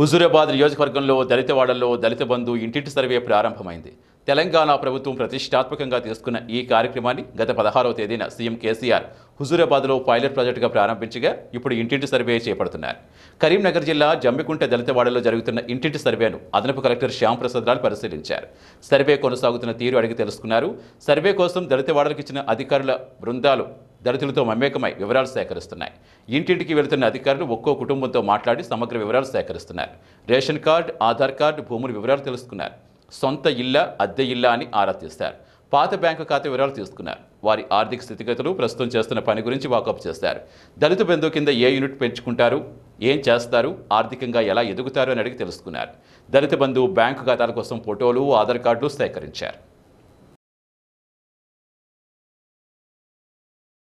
హుజూరాబాద్ నియోజకవర్గంలో దళితవాడల్లో దళిత బంధు ఇంటింటి సర్వే ప్రారంభమైంది తెలంగాణ ప్రభుత్వం ప్రతిష్టాత్మకంగా తీసుకున్న ఈ కార్యక్రమాన్ని గత పదహారవ తేదీన సీఎం కేసీఆర్ హుజూరాబాద్లో పైలట్ ప్రాజెక్టుగా ప్రారంభించగా ఇప్పుడు ఇంటింటి సర్వే చేపడుతున్నారు కరీంనగర్ జిల్లా జమ్మికుంట దళితవాడలో జరుగుతున్న ఇంటింటి సర్వేను అదనపు కలెక్టర్ శ్యామ్ ప్రసాద్ పరిశీలించారు సర్వే కొనసాగుతున్న తీరు అడిగి తెలుసుకున్నారు సర్వే కోసం దళితవాడలకు ఇచ్చిన అధికారుల బృందాలు దళితులతో మమేకమై వివరాలు సేకరిస్తున్నాయి ఇంటింటికి వెళుతున్న అధికారులు ఒక్కో కుటుంబంతో మాట్లాడి సమగ్ర వివరాలు సేకరిస్తున్నారు రేషన్ కార్డు ఆధార్ కార్డు భూముల వివరాలు తెలుసుకున్నారు సొంత ఇళ్ళ అద్దె ఇల్లా అని ఆరా తీస్తారు పాత బ్యాంకు ఖాతా వివరాలు తీసుకున్నారు వారి ఆర్థిక స్థితిగతులు ప్రస్తుతం చేస్తున్న పని గురించి వాకప్ చేస్తారు దళిత బంధువు కింద ఏ యూనిట్ పెంచుకుంటారు ఏం చేస్తారు ఆర్థికంగా ఎలా ఎదుగుతారు అని అడిగి తెలుసుకున్నారు దళిత బంధువు బ్యాంకు ఖాతాల కోసం ఫోటోలు ఆధార్ కార్డులు సేకరించారు